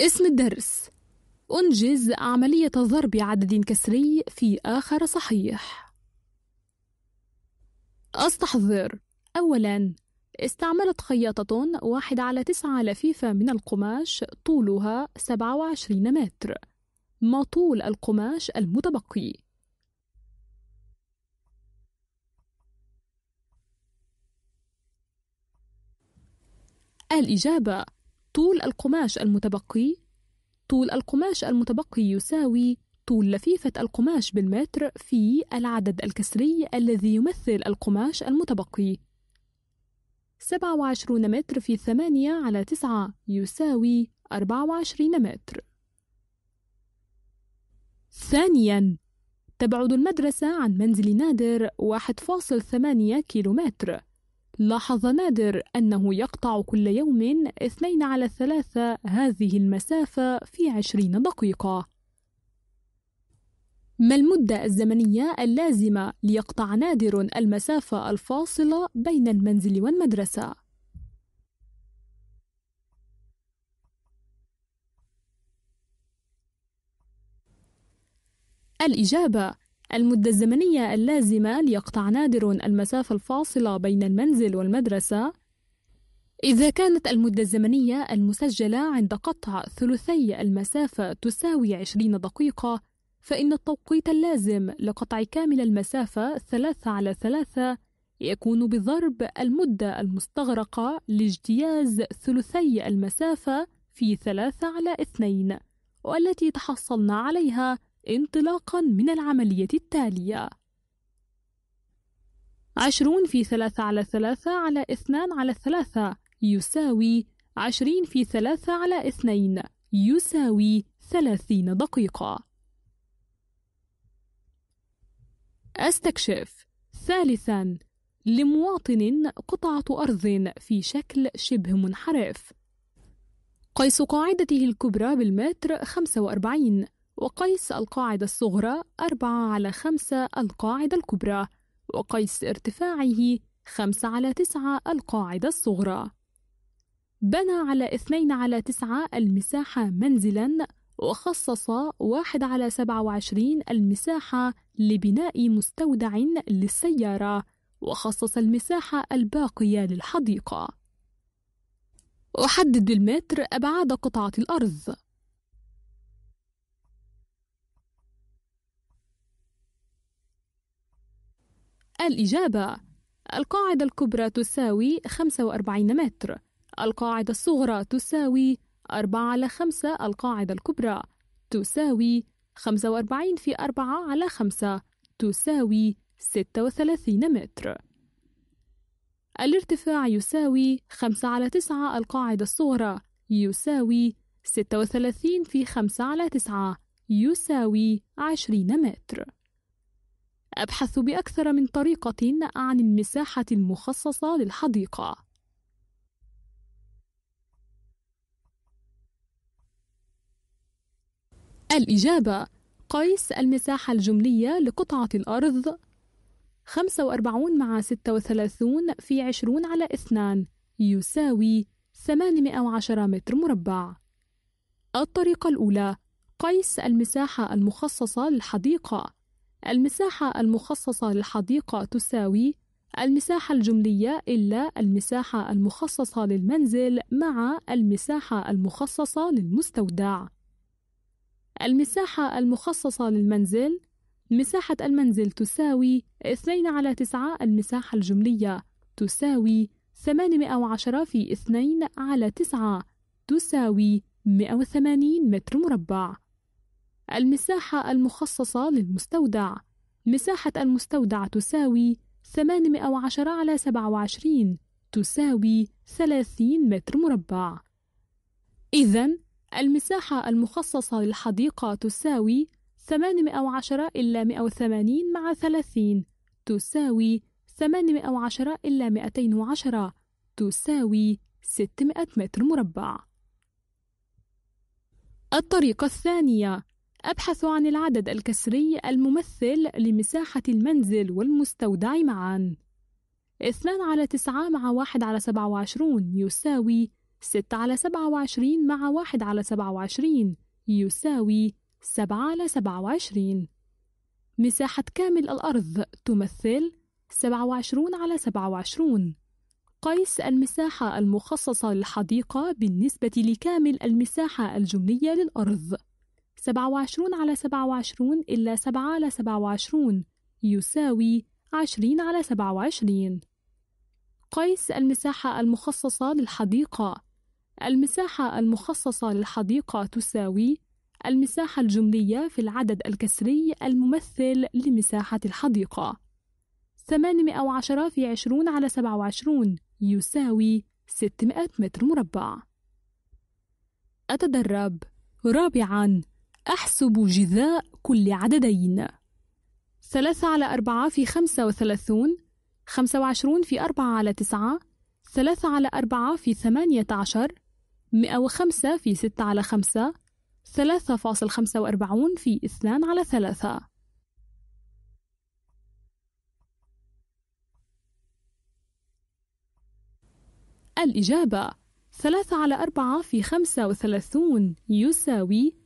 اسم الدرس أنجز عملية ضرب عدد كسري في آخر صحيح أستحضر أولاً استعملت خياطة واحد على تسعة لفيفة من القماش طولها 27 متر ما طول القماش المتبقي؟ الإجابة طول القماش المتبقي طول القماش المتبقي يساوي طول لفيفة القماش بالمتر في العدد الكسري الذي يمثل القماش المتبقي 27 متر في 8 على 9 يساوي 24 متر ثانياً تبعد المدرسة عن منزل نادر 1.8 كيلومتر لاحظ نادر أنه يقطع كل يوم اثنين على ثلاثة هذه المسافة في عشرين دقيقة ما المدة الزمنية اللازمة ليقطع نادر المسافة الفاصلة بين المنزل والمدرسة؟ الإجابة المدة الزمنية اللازمة ليقطع نادر المسافة الفاصلة بين المنزل والمدرسة إذا كانت المدة الزمنية المسجلة عند قطع ثلثي المسافة تساوي 20 دقيقة فإن التوقيت اللازم لقطع كامل المسافة 3 على 3 يكون بضرب المدة المستغرقة لاجتياز ثلثي المسافة في 3 على 2 والتي تحصلنا عليها انطلاقا من العملية التالية عشرون في ثلاثة على ثلاثة على اثنان على ثلاثة يساوي عشرين في ثلاثة على اثنين يساوي ثلاثين دقيقة أستكشف ثالثا لمواطن قطعة أرض في شكل شبه منحرف قيس قاعدته الكبرى بالمتر خمسة وأربعين وقيس القاعدة الصغرى أربعة على خمسة القاعدة الكبرى وقيس ارتفاعه خمسة على تسعة القاعدة الصغرى بنى على اثنين على تسعة المساحة منزلا وخصص واحد على سبعة وعشرين المساحة لبناء مستودع للسيارة وخصص المساحة الباقية للحديقة أحدد بالمتر أبعاد قطعة الأرض الإجابة القاعدة الكبرى تساوي 45 متر القاعدة الصغرى تساوي 4 على 5 القاعدة الكبرى تساوي 45 في 4 على 5 تساوي 36 متر الارتفاع يساوي 5 على 9 القاعدة الصغرى يساوي 36 في 5 على 9 يساوي 20 متر أبحث بأكثر من طريقة عن المساحة المخصصة للحديقة. الإجابة قيس المساحة الجملية لقطعة الأرض 45 مع 36 في 20 على 2 يساوي 810 متر مربع. الطريقة الأولى قيس المساحة المخصصة للحديقة المساحة المخصصة للحديقة تساوي المساحة الجملية إلا المساحة المخصصة للمنزل مع المساحة المخصصة للمستودع. المساحة المخصصة للمنزل مساحة المنزل تساوي 2 على 9 المساحة الجملية تساوي 810 في 2 على 9 تساوي 180 متر مربع المساحة المخصصة للمستودع مساحة المستودع تساوي 810 على 27 تساوي 30 متر مربع إذا المساحة المخصصة للحديقة تساوي 810 إلا 180 مع 30 تساوي 810 إلا 210 تساوي 600 متر مربع الطريقة الثانية أبحث عن العدد الكسري الممثل لمساحة المنزل والمستودع معًا. 2 على 9 مع 1 على 27 يساوي 6 على 27 مع 1 على 27 يساوي 7 على 27 مساحة كامل الأرض تمثل 27 على 27 قيس المساحة المخصصة للحديقة بالنسبة لكامل المساحة الجملية للأرض 27 على 27 إلا 7 على 27 يساوي 20 على 27 قيس المساحة المخصصة للحديقة المساحة المخصصة للحديقة تساوي المساحة الجملية في العدد الكسري الممثل لمساحة الحديقة 810 في 20 على 27 يساوي 600 متر مربع أتدرب رابعاً أحسب جذاء كل عددين ثلاثة على أربعة في خمسة وثلاثون خمسة وعشرون في أربعة على تسعة ثلاثة على أربعة في ثمانية عشر مئة وخمسة في ستة على خمسة ثلاثة فاصل خمسة وأربعون في اثنان على ثلاثة الإجابة ثلاثة على أربعة في خمسة وثلاثون يساوي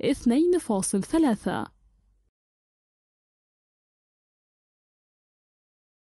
2.3